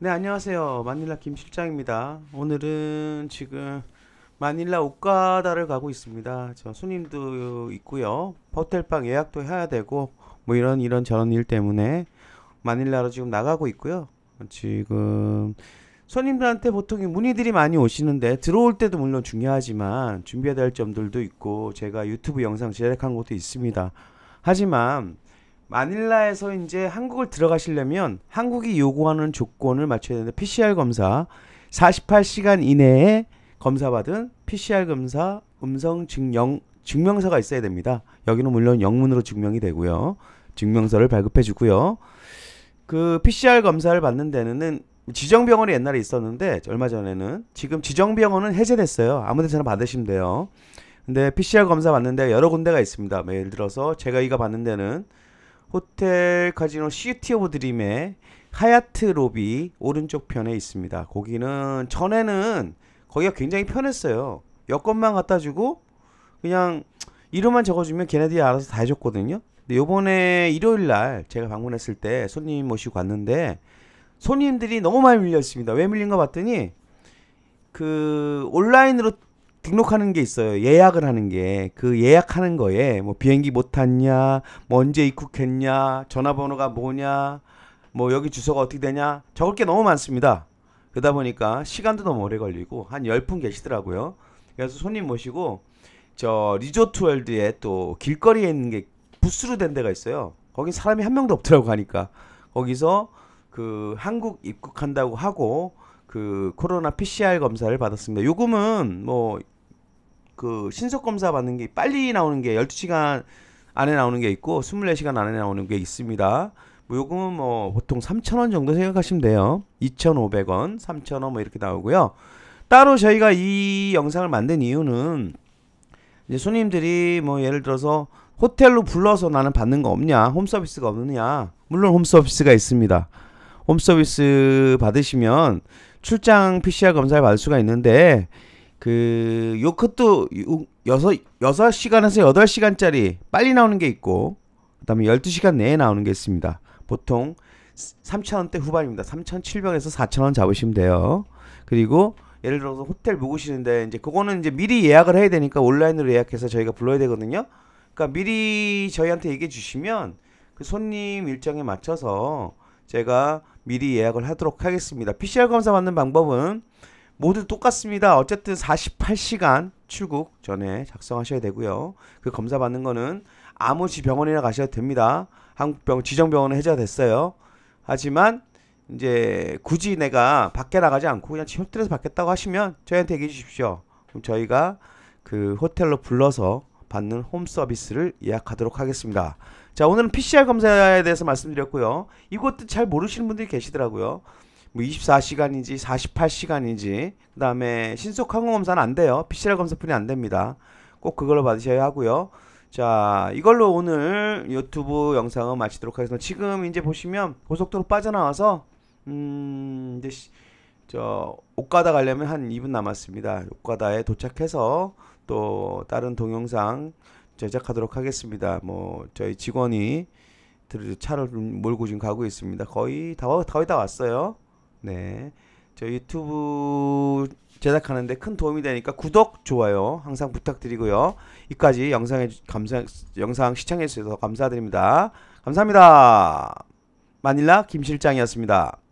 네, 안녕하세요. 마닐라 김 실장입니다. 오늘은 지금 마닐라 옷가다를 가고 있습니다. 저 손님도 있고요. 호텔방 예약도 해야 되고 뭐 이런 이런 저런 일 때문에 마닐라로 지금 나가고 있고요. 지금 손님들한테 보통 문의들이 많이 오시는데 들어올 때도 물론 중요하지만 준비해야 될 점들도 있고 제가 유튜브 영상 제작한 것도 있습니다. 하지만 마닐라에서 이제 한국을 들어가시려면 한국이 요구하는 조건을 맞춰야 되는데 PCR 검사 48시간 이내에 검사받은 PCR 검사 음성 증명 증명서가 있어야 됩니다. 여기는 물론 영문으로 증명이 되고요. 증명서를 발급해 주고요. 그 PCR 검사를 받는 데는 지정병원이 옛날에 있었는데 얼마 전에는 지금 지정병원은 해제됐어요. 아무 데서나 받으시면 돼요. 근데 PCR 검사 받는 데 여러 군데가 있습니다. 뭐 예를 들어서 제가 이거 받는 데는 호텔 카지노 시티 오브 드림의 하얏트 로비 오른쪽 편에 있습니다. 거기는 전에는 거기가 굉장히 편했어요. 여권만 갖다 주고 그냥 이름만 적어주면 걔네들이 알아서 다 해줬거든요. 근데 요번에 일요일 날 제가 방문했을 때 손님 모시고 갔는데 손님들이 너무 많이 밀려있습니다왜 밀린가 봤더니 그 온라인으로 등록하는 게 있어요. 예약을 하는 게. 그 예약하는 거에 뭐 비행기 못 탔냐, 뭐 언제 입국했냐, 전화번호가 뭐냐, 뭐 여기 주소가 어떻게 되냐. 적을 게 너무 많습니다. 그러다 보니까 시간도 너무 오래 걸리고 한1 0분 계시더라고요. 그래서 손님 모시고 저 리조트 월드에 또 길거리에 있는 게 부스로 된 데가 있어요. 거기 사람이 한 명도 없더라고 하니까 거기서 그 한국 입국한다고 하고 그 코로나 PCR 검사를 받았습니다. 요금은 뭐그 신속 검사 받는 게 빨리 나오는 게 12시간 안에 나오는 게 있고 24시간 안에 나오는 게 있습니다. 뭐 요금은 뭐 보통 3,000원 정도 생각하시면 돼요. 2,500원, 3,000원 뭐 이렇게 나오고요. 따로 저희가 이 영상을 만든 이유는 이제 손님들이 뭐 예를 들어서 호텔로 불러서 나는 받는 거 없냐, 홈 서비스가 없느냐. 물론 홈 서비스가 있습니다. 홈 서비스 받으시면 출장 PCR 검사를 받을 수가 있는데 그요 컷도 6, 6, 시간에서 8시간짜리 빨리 나오는 게 있고 그 다음에 12시간 내에 나오는 게 있습니다. 보통 3천원대 후반입니다. 3,700에서 4천원 잡으시면 돼요. 그리고 예를 들어서 호텔 묵으시는데 이제 그거는 이제 미리 예약을 해야 되니까 온라인으로 예약해서 저희가 불러야 되거든요. 그러니까 미리 저희한테 얘기해 주시면 그 손님 일정에 맞춰서 제가 미리 예약을 하도록 하겠습니다. PCR 검사 받는 방법은 모두 똑같습니다. 어쨌든 48시간 출국 전에 작성하셔야 되고요. 그 검사 받는 거는 아무 지병원이나 가셔도 됩니다. 한국병 지정병원은 해제가 됐어요. 하지만 이제 굳이 내가 밖에 나가지 않고 그냥 호텔에서 받겠다고 하시면 저희한테 얘기해 주십시오. 그럼 저희가 그 호텔로 불러서 받는 홈 서비스를 예약하도록 하겠습니다. 자, 오늘은 PCR 검사에 대해서 말씀드렸고요. 이것도 잘 모르시는 분들이 계시더라고요. 뭐 24시간인지 48시간인지 그다음에 신속 항공 검사는 안 돼요. PCR 검사뿐이 안 됩니다. 꼭 그걸로 받으셔야 하고요. 자, 이걸로 오늘 유튜브 영상을 마치도록 하겠습니다. 지금 이제 보시면 고속도로 빠져나와서 음, 이제 시, 저 옥가다 가려면 한 2분 남았습니다. 옥가다에 도착해서 또 다른 동영상 제작하도록 하겠습니다. 뭐 저희 직원이 차를 몰고 지금 가고 있습니다. 거의 다 거의 다 왔어요. 네. 저 유튜브 제작하는데 큰 도움이 되니까 구독, 좋아요 항상 부탁드리고요. 이까지 영상에 감사 영상 시청해 주셔서 감사드립니다. 감사합니다. 마닐라 김 실장이었습니다.